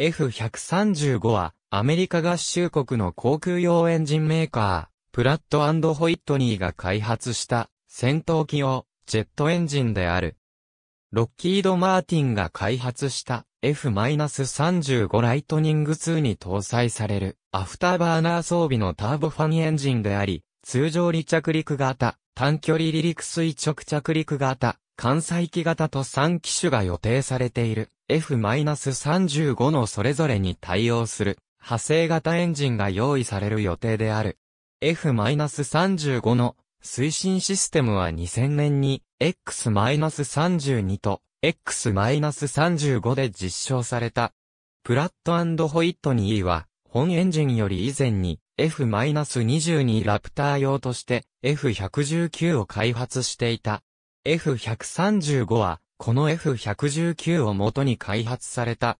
F135 は、アメリカ合衆国の航空用エンジンメーカー、プラットホイットニーが開発した、戦闘機用、ジェットエンジンである。ロッキード・マーティンが開発した F-35 ライトニング2に搭載されるアフターバーナー装備のターボファンエンジンであり、通常離着陸型、短距離離陸垂直着陸型、艦載機型と3機種が予定されている。F-35 のそれぞれに対応する派生型エンジンが用意される予定である。F-35 の推進システムは2000年に X-32 と X-35 で実証された。プラットホイットニーは本エンジンより以前に F-22 ラプター用として F119 を開発していた。F135 はこの F119 を元に開発された。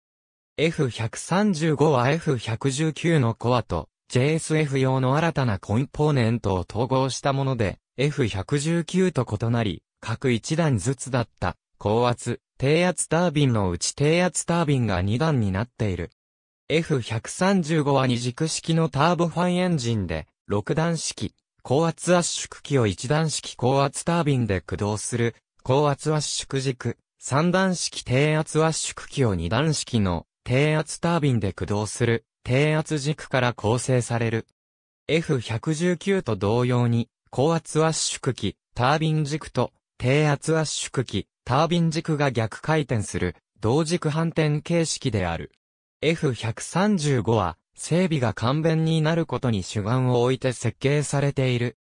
F135 は F119 のコアと JSF 用の新たなコンポーネントを統合したもので、F119 と異なり、各1段ずつだった高圧、低圧タービンのうち低圧タービンが2段になっている。F135 は二軸式のターボファンエンジンで、6段式、高圧圧縮機を1段式高圧タービンで駆動する高圧圧縮軸、三段式低圧圧縮機を二段式の低圧タービンで駆動する低圧軸から構成される。F119 と同様に高圧圧縮機、タービン軸と低圧圧縮機、タービン軸が逆回転する同軸反転形式である。F135 は整備が簡便になることに主眼を置いて設計されている。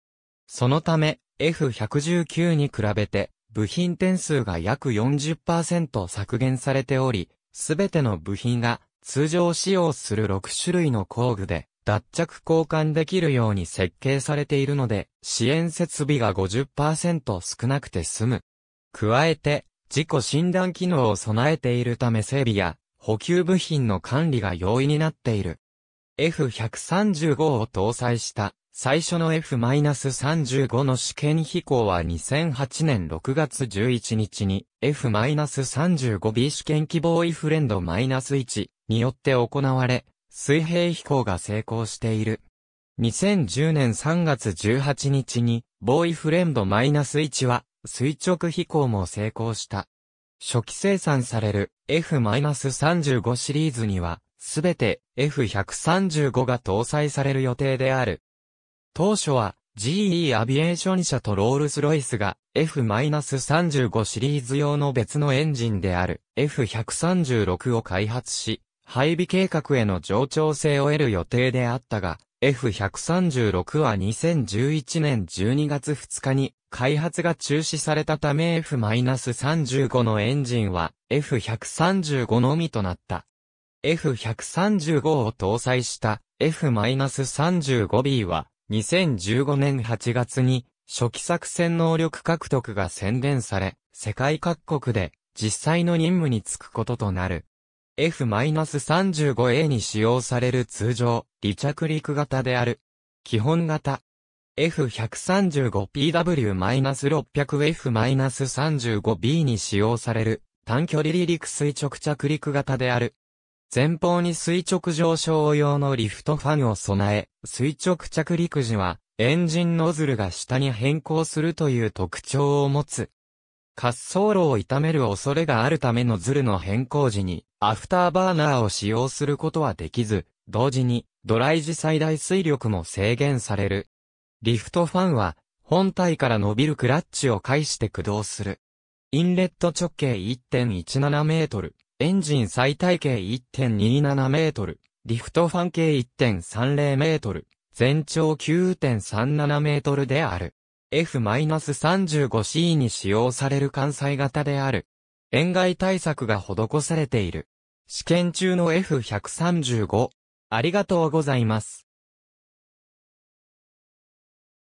そのため F119 に比べて部品点数が約40%削減されており、すべての部品が通常使用する6種類の工具で脱着交換できるように設計されているので、支援設備が50%少なくて済む。加えて、自己診断機能を備えているため整備や補給部品の管理が容易になっている。F135 を搭載した最初の F-35 の試験飛行は2008年6月11日に F-35B 試験希望イフレンド -1 によって行われ、水平飛行が成功している。2010年3月18日に、ボーイフレンド -1 は、垂直飛行も成功した。初期生産される F-35 シリーズには、すべて F135 が搭載される予定である。当初は GE アビエーション社とロールスロイスが F-35 シリーズ用の別のエンジンである F136 を開発し、配備計画への上調性を得る予定であったが、F136 は2011年12月2日に開発が中止されたため F-35 のエンジンは F135 のみとなった。F135 を搭載した F-35B は2015年8月に初期作戦能力獲得が宣伝され、世界各国で実際の任務に就くこととなる。F-35A に使用される通常、離着陸型である。基本型。F135PW-600F-35B に使用される短距離離陸垂直着陸型である。前方に垂直上昇用のリフトファンを備え、垂直着陸時はエンジンノズルが下に変更するという特徴を持つ。滑走路を傷める恐れがあるためノズルの変更時にアフターバーナーを使用することはできず、同時にドライ時最大水力も制限される。リフトファンは本体から伸びるクラッチを介して駆動する。インレット直径1.17メートル、エンジン最大径1.27メートル、リフトファン径1.30メートル、全長9.37メートルである。F-35C に使用される関西型である。塩害対策が施されている。試験中の F135。ありがとうございます。